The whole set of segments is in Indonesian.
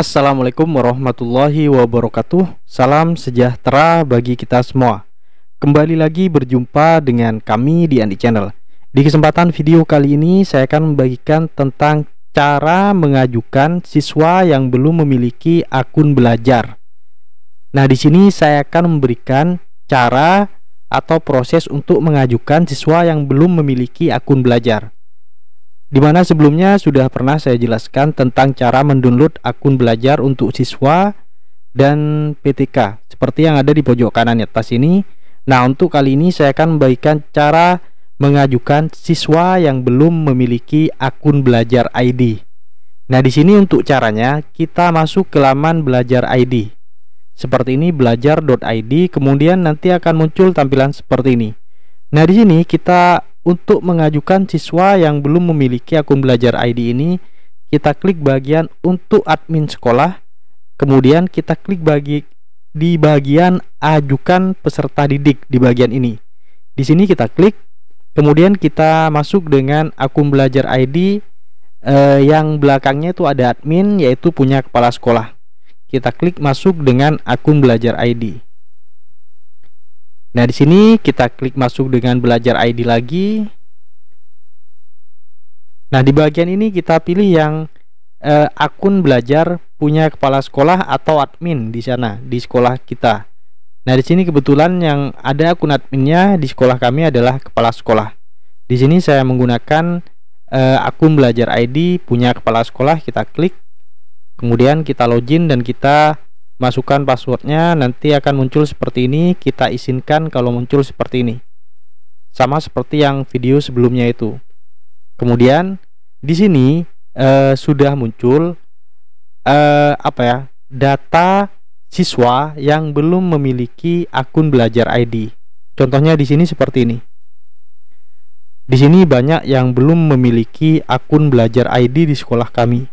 Assalamualaikum warahmatullahi wabarakatuh. Salam sejahtera bagi kita semua. Kembali lagi berjumpa dengan kami di Andi Channel. Di kesempatan video kali ini saya akan membagikan tentang cara mengajukan siswa yang belum memiliki akun belajar. Nah, di sini saya akan memberikan cara atau proses untuk mengajukan siswa yang belum memiliki akun belajar. Di mana sebelumnya sudah pernah saya jelaskan tentang cara mendownload akun belajar untuk siswa dan PTK seperti yang ada di pojok kanan atas ini. Nah, untuk kali ini saya akan memberikan cara mengajukan siswa yang belum memiliki akun belajar ID. Nah, di sini untuk caranya kita masuk ke laman belajar ID. Seperti ini belajar.id kemudian nanti akan muncul tampilan seperti ini. Nah, di sini kita untuk mengajukan siswa yang belum memiliki akun belajar ID ini, kita klik bagian untuk admin sekolah, kemudian kita klik bagi di bagian ajukan peserta didik di bagian ini. Di sini kita klik, kemudian kita masuk dengan akun belajar ID eh, yang belakangnya itu ada admin yaitu punya kepala sekolah. Kita klik masuk dengan akun belajar ID. Nah, di sini kita klik masuk dengan belajar ID lagi. Nah, di bagian ini kita pilih yang eh, akun belajar punya kepala sekolah atau admin di sana di sekolah kita. Nah, di sini kebetulan yang ada akun adminnya di sekolah kami adalah kepala sekolah. Di sini saya menggunakan eh, akun belajar ID punya kepala sekolah, kita klik. Kemudian kita login dan kita masukkan passwordnya nanti akan muncul seperti ini kita izinkan kalau muncul seperti ini sama seperti yang video sebelumnya itu kemudian di sini eh, sudah muncul eh, apa ya data siswa yang belum memiliki akun belajar ID contohnya di sini seperti ini di sini banyak yang belum memiliki akun belajar ID di sekolah kami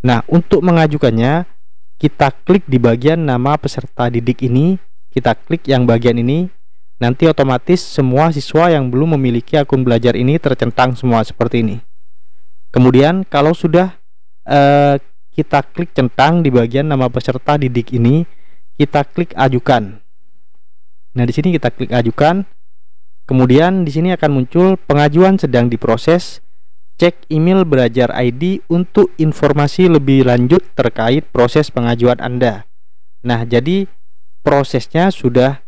nah untuk mengajukannya kita klik di bagian nama peserta didik ini, kita klik yang bagian ini, nanti otomatis semua siswa yang belum memiliki akun belajar ini tercentang semua seperti ini. Kemudian kalau sudah eh, kita klik centang di bagian nama peserta didik ini, kita klik ajukan. Nah, di sini kita klik ajukan. Kemudian di sini akan muncul pengajuan sedang diproses cek email belajar ID untuk informasi lebih lanjut terkait proses pengajuan Anda. Nah, jadi prosesnya sudah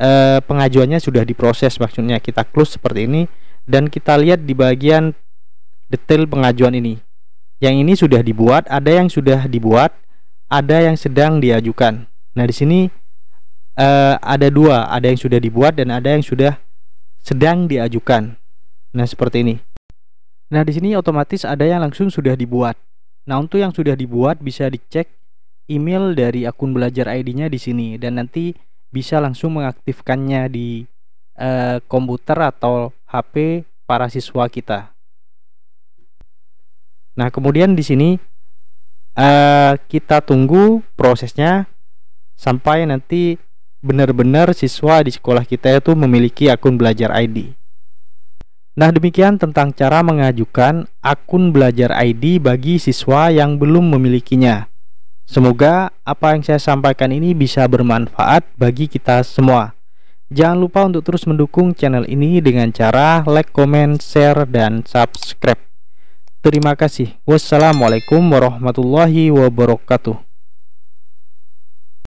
eh, pengajuannya sudah diproses maksudnya kita close seperti ini dan kita lihat di bagian detail pengajuan ini. Yang ini sudah dibuat, ada yang sudah dibuat, ada yang sedang diajukan. Nah, di sini eh, ada dua, ada yang sudah dibuat dan ada yang sudah sedang diajukan. Nah, seperti ini. Nah, di sini otomatis ada yang langsung sudah dibuat. Nah, untuk yang sudah dibuat bisa dicek email dari akun belajar ID-nya di sini dan nanti bisa langsung mengaktifkannya di eh, komputer atau HP para siswa kita. Nah, kemudian di sini eh, kita tunggu prosesnya sampai nanti benar-benar siswa di sekolah kita itu memiliki akun belajar ID. Nah, demikian tentang cara mengajukan akun belajar ID bagi siswa yang belum memilikinya. Semoga apa yang saya sampaikan ini bisa bermanfaat bagi kita semua. Jangan lupa untuk terus mendukung channel ini dengan cara like, comment, share, dan subscribe. Terima kasih. Wassalamualaikum warahmatullahi wabarakatuh.